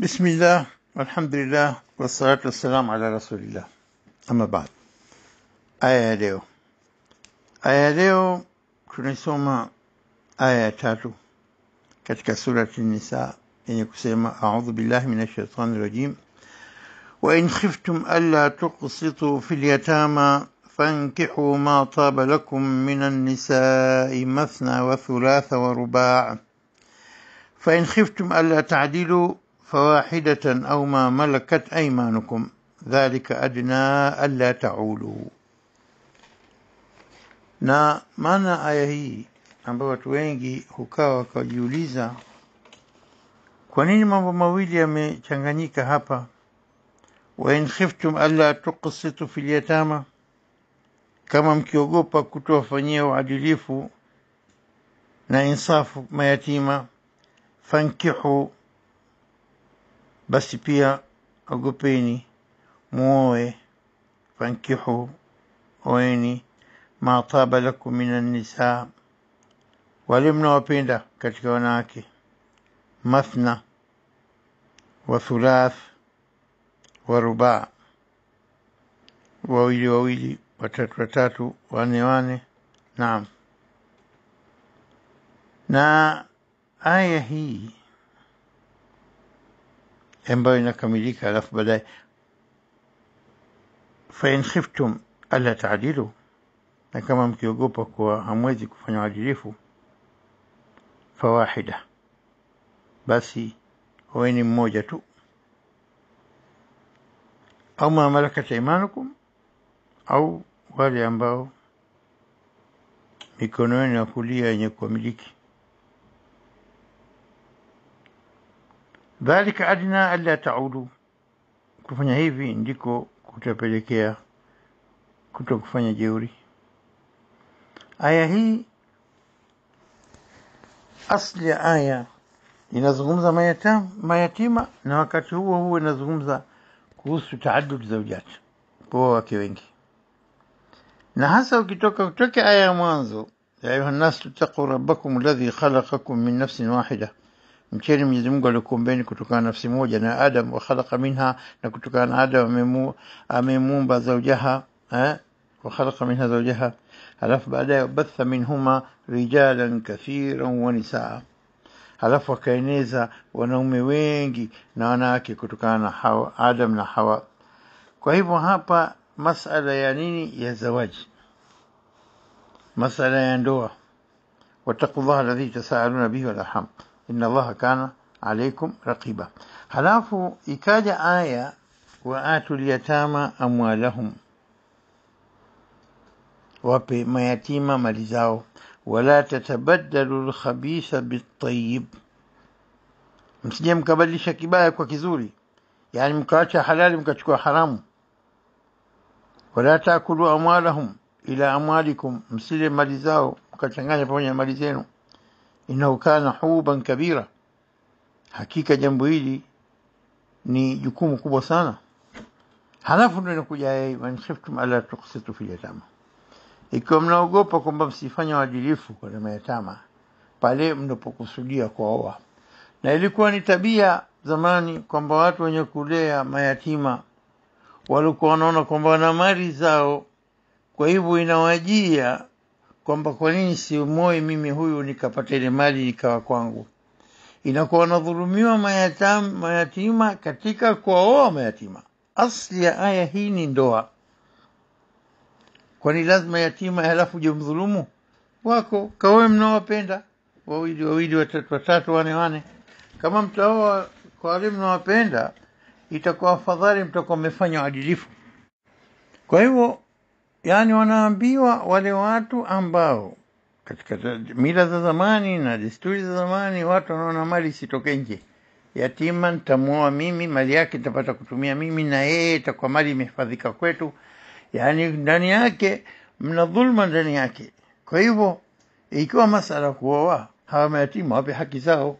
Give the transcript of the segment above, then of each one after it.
بسم الله والحمد لله والصلاة والسلام على رسول الله أما بعد آية ليو آية ليو تنسوما آية تاتو كتك سورة النساء إن كسيما أعوذ بالله من الشيطان الرجيم وإن خفتم ألا تقسطوا في اليتامى فانكحوا ما طاب لكم من النساء مثنى وثلاث ورباع فإن خفتم ألا تعدلوا فواحدة أو ما ملكت أيمانكم ذلك أدنى ألا تعولوا na maana aya hii ambayo watu wengi hukaa wakajiuliza kwa nini mambo mawili yamechanganyika hapa wain khiftum alla tuqsitu fil yatama kama mkiogopa kutowafanyia uadilifu na insafu mayatima fankihu basi pia ogopeni, muoe, fankihu, oeni mataba lakum min nisaa, wale mnawapenda katika wanawake, mathna wa thulath wa rubaa, wawili wawili, watatu watatu, wane wane. Naam, na aya hii ambayo inakamilika alafu baadaye fain khiftum alla taadilu na kama mkiogopa kuwa hamwezi kufanya uadilifu fawahida basi howeni mmoja tu au ma imanukum au wale ambao mikono yenu ya kulia yenye kuwamiliki Dhalika adna alla taudu, kufanya hivi ndiko kutapelekea kuto kufanya jeuri. Aya hii asli ya aya inazungumza mayatima, mayatima na wakati huo huo inazungumza kuhusu taadud zaujat kuoa wake wengi, na hasa ukitoka kutoka aya ya mwanzo ya ayuha nnas ittaquu rabbakum alladhi khalaqakum min nafsin wahida Mcheni Mwenyezi Mungu aliokuumbeni kutokana na nafsi moja na Adam, wa khalaqa minha, na kutokana na Adam amemuumba zaujaha eh, wa khalaqa minha zaujaha, alafu baadaye batha minhuma rijalan kathiran wa nisaa, alafu akaeneza wanaume wengi na wanawake kutokana na Hawa, Adam na Hawa. Kwa hivyo hapa masala ya nini? Ya zawaji, masala ya ndoa, wattaqullaha ladhi tasaaluna bihi wal inna allaha kana alaikum raqiba. Halafu ikaja aya wa atul yatama amwalahum, wape mayatima mali zao, wala tatabaddalu lkhabitha bitayib, msije mkabadilisha kibaya kwa kizuri, yani mkaacha halali mkachukua haramu. Wala taakulu amwalahum ila amwalikum, msile mali zao mkachanganya pamoja na mali zenu innahu kana huban kabira hakika jambo hili ni jukumu kubwa sana halafu ndio inakuja man ala tuqsitu fi yatama ikiwa mnaogopa kwamba msifanya uadilifu kwa mayatama pale mnapokusudia kuoa na ilikuwa ni tabia zamani kwamba watu wenye kulea mayatima walikuwa wanaona kwamba wana mali zao kwa hivyo inawajia kwamba kwa nini siumoe mimi huyu nikapata ile mali nikawa kwangu inakuwa wanadhulumiwa mayatima katika kuwaoa mayatima asli ya aya hii ni ndoa kwani lazima yatima halafu jemdhulumu wako kawe mnawapenda wawili wawili watatu watatu wane wane kama mtaoa kwa wale itakuwa afadhali mtakuwa mmefanya uadilifu kwa hivyo yani wanaambiwa wale watu ambao katika mila za zamani na desturi za zamani watu wanaona mali isitoke nje. Yatima nitamuoa mimi, mali yake ntapata kutumia mimi, na yeye itakuwa mali imehifadhika kwetu. Yani ndani yake mna dhulma ndani yake. Kwa hivyo ikiwa masala kuoa, hawa mayatima wape haki zao.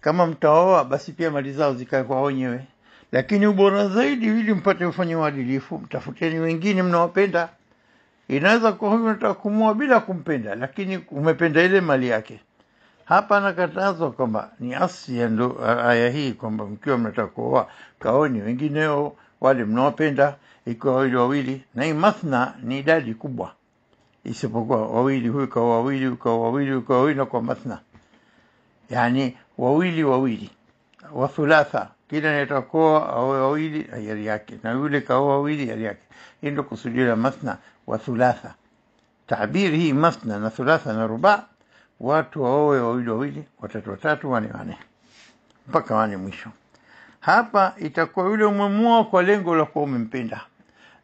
Kama mtaoa, basi pia mali zao zikae kwa wenyewe, lakini ubora zaidi, ili mpate kufanya uadilifu, mtafuteni wengine mnawapenda. Inaweza kuwa huyu kumua bila kumpenda, lakini umependa ile mali yake. Hapa anakatazwa kwamba ni asi ya ndo aya hii kwamba mkiwa mnataka kuoa kaoni wengineo wale mnaopenda, ikiwa wawili wawili, na hii mathna ni idadi kubwa, isipokuwa wawili, huyu kaoa wawili, huyu wawili, huyu wawili, na kwa mathna, yani wawili wawili, wathulatha thulatha kila anayetakoa awe wawili yari yake, na yule kaoa wawili yari yake. Hii ndo kusudio la mathna wathulatha. Taabiri hii mathna na thulatha na rubaa, watu waowe wawili wawili, watatu watatu, wane wane, mpaka wane mwisho. Hapa itakuwa yule umemwoa kwa lengo la kuwa umempenda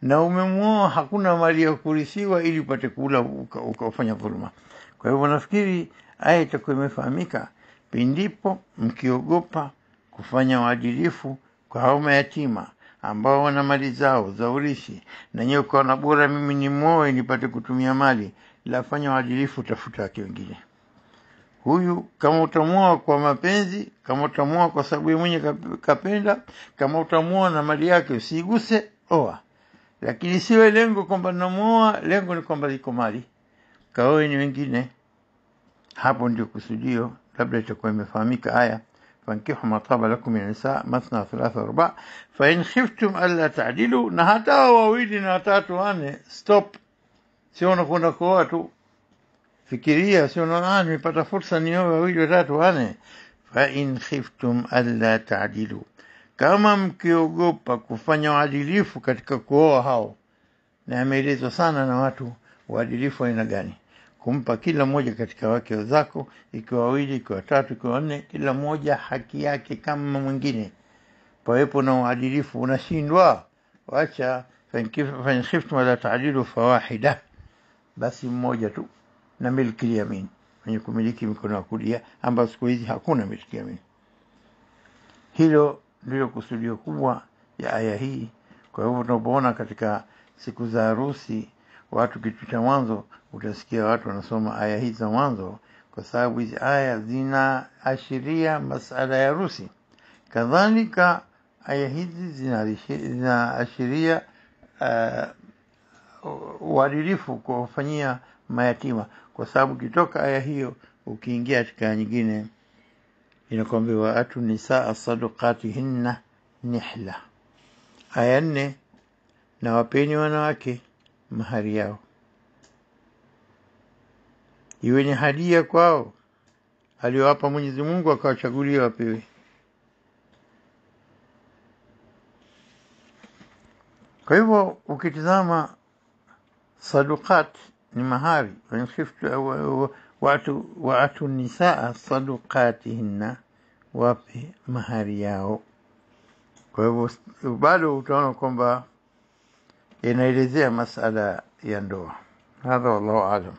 na umemwoa, hakuna mali ya kurithiwa ili upate kula ukafanya dhuluma. Kwa hivyo nafikiri aya itakuwa imefahamika pindipo mkiogopa kufanya uadilifu kwa hao mayatima ambao wana mali zao za urithi na nyewe ukaona bora mimi ni moe nipate kutumia mali lafanya uadilifu utafuta wake wengine huyu kama utamua kwa mapenzi kama utamua kwa sababu ya mwenye kapenda kama utamua na mali yake usiguse oa lakini siwe lengo kwamba namwoa lengo ni kwamba liko mali kaoe ni wengine hapo ndio kusudio labda itakuwa imefahamika haya فانكحوا ما طاب لكم من النساء مثنى ثلاثة أرباع فإن خفتم ألا تعدلوا na hata wawili na watatu wanne stop, sio unakwenda kuoa tu, fikiria, sio unaona nimepata fursa nioe wawili watatu wanne. Fain khiftum alla taadilu, kama mkiogopa kufanya uadilifu katika kuoa hao, na ameelezwa sana na watu uadilifu aina gani kumpa kila mmoja katika wake zako, ikiwa wawili, ikiwa tatu, ikiwa nne, kila mmoja haki yake kama mwingine, pawepo na uadilifu. Unashindwa, wacha fain ala taadilu fawahida, basi mmoja tu na milki yamin, wenye kumiliki mikono wa kulia, ambayo siku hizi hakuna milki yamini Hilo ndilo kusudio kubwa ya aya hii. Kwa hivyo tunapoona katika siku za harusi watu kitu cha mwanzo utasikia watu wanasoma aya hii za mwanzo, kwa sababu hizi aya zinaashiria masala ya harusi. Kadhalika aya hizi zinaashiria uh, uadilifu uh, kwa kufanyia mayatima, kwa sababu ukitoka aya hiyo ukiingia katika nyingine inakwambia waatu nisaa sadukatihinna nihla. Aya nne, na wapeni wanawake mahari yao iwe ni hadia kwao aliyowapa Mwenyezi Mungu akawachagulia wapewe kwa hivyo ukitizama sadukat ni mahari watu waatu nisaa saduqatihinna wape mahari yao kwa hivyo bado utaona kwamba inaelezea masala ya ndoa hadha wallahu alam